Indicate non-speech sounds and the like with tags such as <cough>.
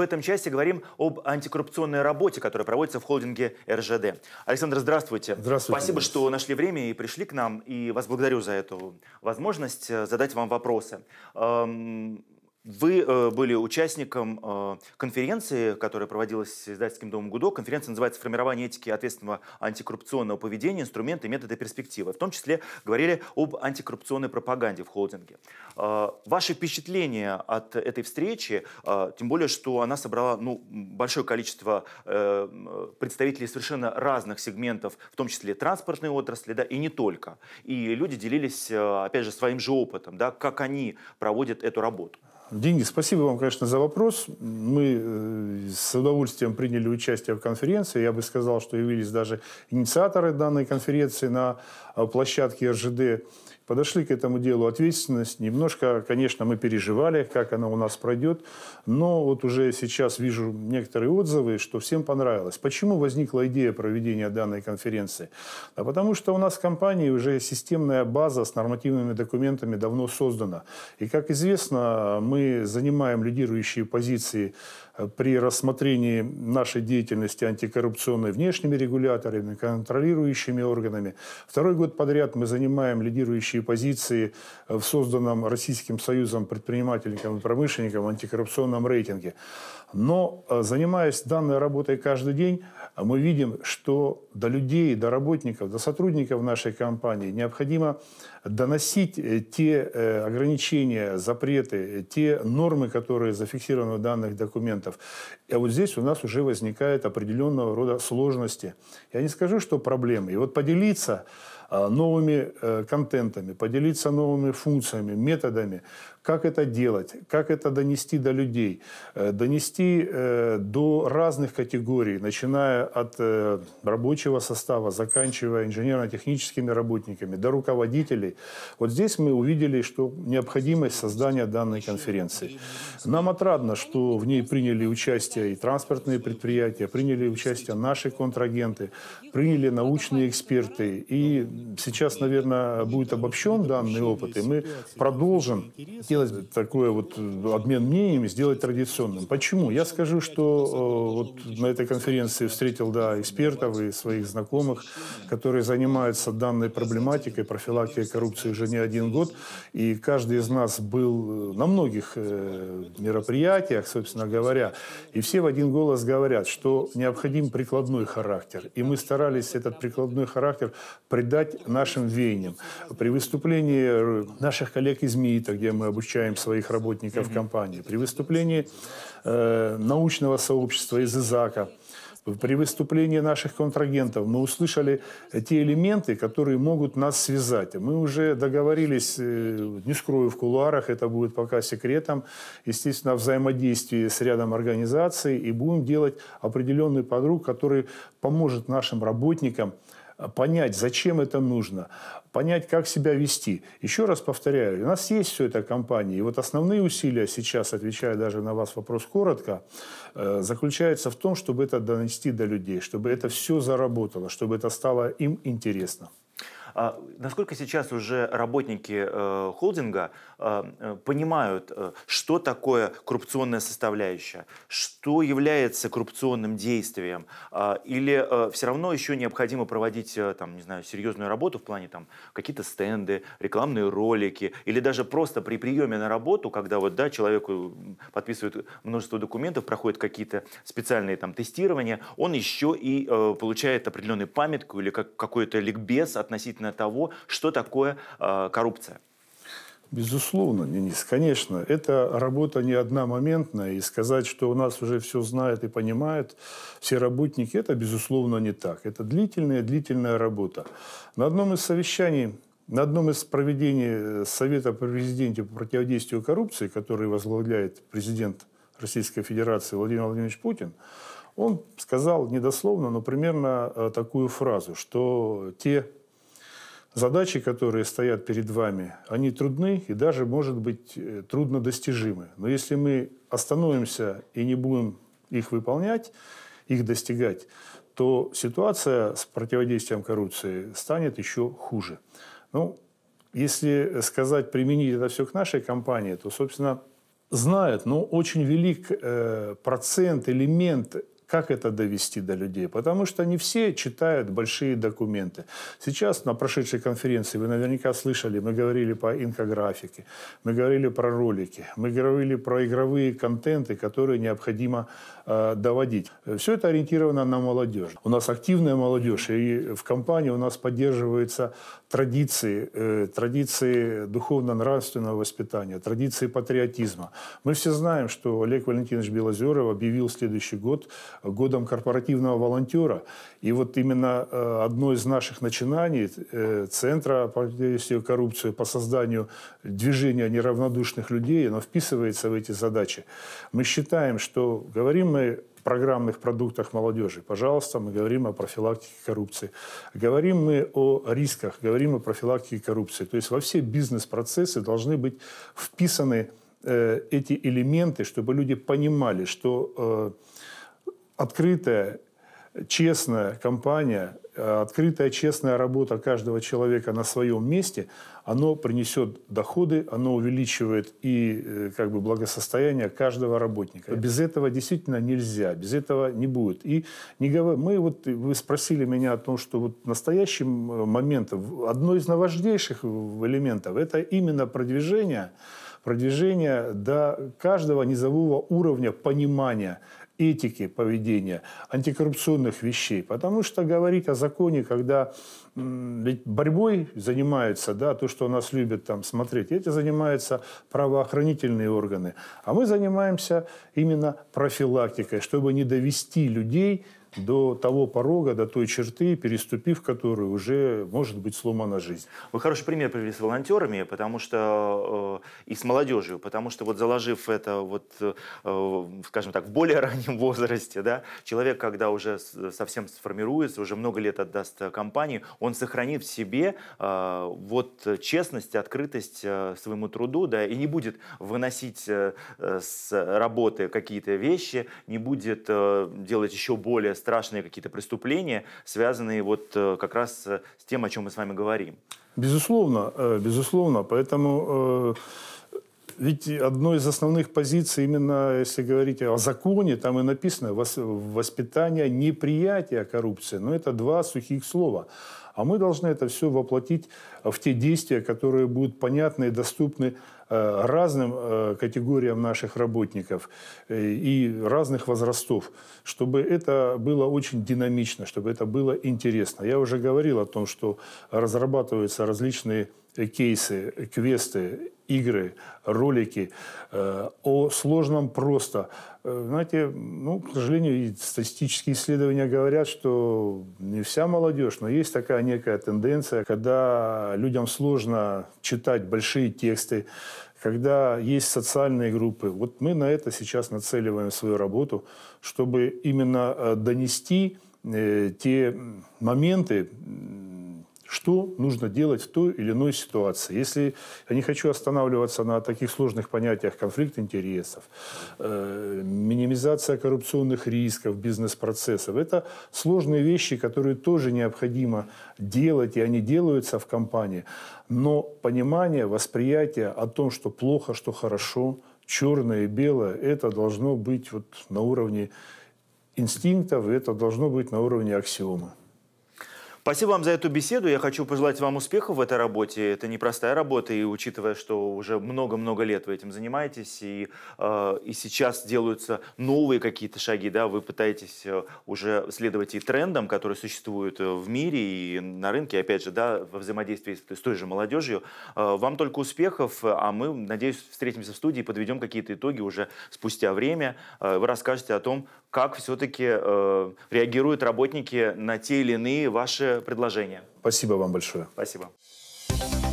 в этом части говорим об антикоррупционной работе, которая проводится в холдинге РЖД. Александр, здравствуйте. Здравствуйте. Спасибо, что нашли время и пришли к нам. И вас благодарю за эту возможность э, задать вам вопросы. Эм, вы э, были участником э, конференции, которая проводилась с издательским домом ГУДО. Конференция называется «Формирование этики ответственного антикоррупционного поведения. Инструменты, методы, перспективы». В том числе говорили об антикоррупционной пропаганде в холдинге. Э, ваши впечатления от этой встречи, э, тем более, что она собрала ну, большое количество э, представителей совершенно разных сегментов, в том числе транспортной отрасли, да, и не только. И люди делились, э, опять же, своим же опытом, да, как они проводят эту работу. Деньги. Спасибо вам, конечно, за вопрос. Мы э, с удовольствием приняли участие в конференции. Я бы сказал, что явились даже инициаторы данной конференции на э, площадке РЖД подошли к этому делу ответственность. Немножко, конечно, мы переживали, как она у нас пройдет, но вот уже сейчас вижу некоторые отзывы, что всем понравилось. Почему возникла идея проведения данной конференции? Да потому что у нас в компании уже системная база с нормативными документами давно создана. И, как известно, мы занимаем лидирующие позиции при рассмотрении нашей деятельности антикоррупционной внешними регуляторами, контролирующими органами. Второй год подряд мы занимаем лидирующие позиции в созданном Российским Союзом предпринимателям и промышленникам антикоррупционном рейтинге. Но э, занимаясь данной работой каждый день, мы видим, что до людей, до работников, до сотрудников нашей компании необходимо доносить э, те э, ограничения, запреты, те нормы, которые зафиксированы в данных документах, вариантов. А вот здесь у нас уже возникает определенного рода сложности. Я не скажу, что проблемы. И вот поделиться Э, новыми э, контентами, поделиться новыми функциями, методами, как это делать, как это донести до людей, э, донести до разных категорий, начиная от рабочего состава, заканчивая инженерно-техническими работниками, до руководителей. Вот здесь мы увидели, что необходимость создания данной конференции. Нам отрадно, что в ней приняли участие и транспортные предприятия, приняли участие наши контрагенты, приняли научные эксперты и сейчас, наверное, будет обобщен данный опыт, и мы продолжим делать такой вот э, обмен мнениями, сделать традиционным. Почему? Я скажу, что э, вот на этой конференции встретил да, экспертов и своих знакомых, которые занимаются данной проблематикой, профилактикой коррупции уже не один год, и каждый из нас был э, на многих мероприятиях, собственно говоря, и все в один голос говорят, что необходим прикладной характер, и мы старались этот прикладной характер придать помогать нашим веяниям. При выступлении э, наших коллег из МИИТа, где мы обучаем своих работников компании, при выступлении э, научного сообщества из ИЗАКа, при выступлении наших контрагентов мы услышали те элементы, которые могут нас связать. Мы уже договорились, э, не скрою в кулуарах, это будет пока секретом, естественно, взаимодействие с рядом организаций, и будем делать определенный подруг, который поможет нашим работникам понять, зачем это нужно, понять, как себя вести. Еще раз повторяю, у нас есть все это компании. И вот основные усилия сейчас, отвечая даже на вас вопрос коротко, э, заключается в том, чтобы это донести до людей, чтобы это все заработало, чтобы это стало им интересно. А, насколько сейчас уже работники э, холдинга э, э, понимают, что такое коррупционная составляющая, что является коррупционным действием, а, или все равно еще необходимо проводить там, не знаю, серьезную работу в плане там, какие-то стенды, рекламные ролики, или даже просто при приеме на работу, когда вот, да, человеку подписывают множество документов, проходят какие-то специальные там, тестирования, он еще и получает определенную памятку или какой-то ликбез относительно картина того, что такое э, коррупция. Безусловно, Денис, конечно. Это работа не одномоментная. И сказать, что у нас уже все знают и понимают все работники, это, безусловно, не так. Это длительная, длительная работа. На одном из совещаний на одном из проведений э, Совета по президенте по противодействию коррупции, который возглавляет президент Российской Федерации Владимир Владимирович Путин, он сказал недословно, но примерно э, такую фразу, что те Задачи, которые стоят перед вами, они трудны и даже, может быть, э, трудно достижимы. Но если мы остановимся и не будем их выполнять, их достигать, то ситуация с противодействием коррупции станет еще хуже. Ну, если сказать, применить это все к нашей компании, то, собственно, знают, но очень велик э, процент, элемент как это довести до людей? Потому что не все читают большие документы. Сейчас на прошедшей конференции вы наверняка слышали, мы говорили по инфографике, мы говорили про ролики, мы говорили про игровые контенты, которые необходимо э, доводить. Все это ориентировано на молодежь. У нас активная молодежь, и в компании у нас поддерживаются традиции, э, традиции духовно-нравственного воспитания, традиции патриотизма. Мы все знаем, что Олег Валентинович Белозеров объявил следующий год э, годом корпоративного волонтера. И вот именно э, одно из наших начинаний э, Центра по противодействию коррупции по созданию движения неравнодушных людей, оно вписывается в эти задачи. Мы считаем, что говорим мы программных продуктах молодежи. Пожалуйста, мы говорим о профилактике коррупции. Говорим мы о рисках, говорим о профилактике коррупции. То есть во все бизнес-процессы должны быть вписаны э, эти элементы, чтобы люди понимали, что э, открытая, честная компания, э, открытая, честная работа каждого человека на своем месте, оно принесет доходы, оно увеличивает и э, как бы благосостояние каждого работника. Без этого действительно нельзя, без этого не будет. И не говор... мы вот вы спросили меня о том, что вот настоящим э, моментом одно из наважнейших элементов это именно продвижение продвижение до каждого низового уровня понимания этики поведения, антикоррупционных вещей. Потому что говорить о законе, когда ведь борьбой занимаются, да, то, что нас любят там смотреть, эти занимаются правоохранительные органы. А мы занимаемся именно профилактикой, чтобы не довести людей до того порога, до той черты, переступив которую, уже может быть сломана жизнь. Вы хороший пример привели с волонтерами, потому что э, и с молодежью, потому что вот заложив это вот, э, скажем так, в более <laughs> раннем возрасте, да, человек, когда уже совсем сформируется, уже много лет отдаст компании, он сохранит в себе э, вот честность, открытость э, своему труду, да, и не будет выносить э, с работы какие-то вещи, не будет э, делать еще более страшные какие-то преступления, связанные вот э, как раз э, с тем, о чем мы с вами говорим. Безусловно, э, безусловно. Поэтому ведь одной из основных позиций, именно если говорить о законе, там и написано воспитание неприятия коррупции. Но это два сухих слова. А мы должны это все воплотить в те действия, которые будут понятны и доступны э, разным э, категориям наших работников э, и разных возрастов, чтобы это было очень динамично, чтобы это было интересно. Я уже говорил о том, что разрабатываются различные Э, кейсы, э, квесты, игры, ролики э, о сложном просто. Э, знаете, ну, к сожалению, статистические исследования говорят, что не вся молодежь, но есть такая некая тенденция, когда людям сложно читать большие тексты, когда есть социальные группы. Вот мы на это сейчас нацеливаем свою работу, чтобы именно донести те моменты, что нужно делать в той или иной ситуации. Если я не хочу останавливаться на таких сложных понятиях конфликт интересов, э, минимизация коррупционных рисков, бизнес-процессов, это сложные вещи, которые тоже необходимо делать, и они делаются в компании. Но понимание, восприятие о том, что плохо, что хорошо, черное и белое, это должно быть вот на уровне инстинктов, это должно быть на уровне аксиомы. Спасибо вам за эту беседу. Я хочу пожелать вам успехов в этой работе. Это непростая работа, и учитывая, что уже много-много лет вы этим занимаетесь, и, э, и сейчас делаются новые какие-то шаги, да, вы пытаетесь э, уже следовать и трендам, которые существуют э, в мире и на рынке, опять же, да, во взаимодействии с той же молодежью. Э, вам только успехов, а мы, надеюсь, встретимся в студии подведем какие-то итоги уже спустя время. Э, вы расскажете о том, как все-таки э, реагируют работники на те или иные ваши ваши предложения. Спасибо вам большое. Спасибо.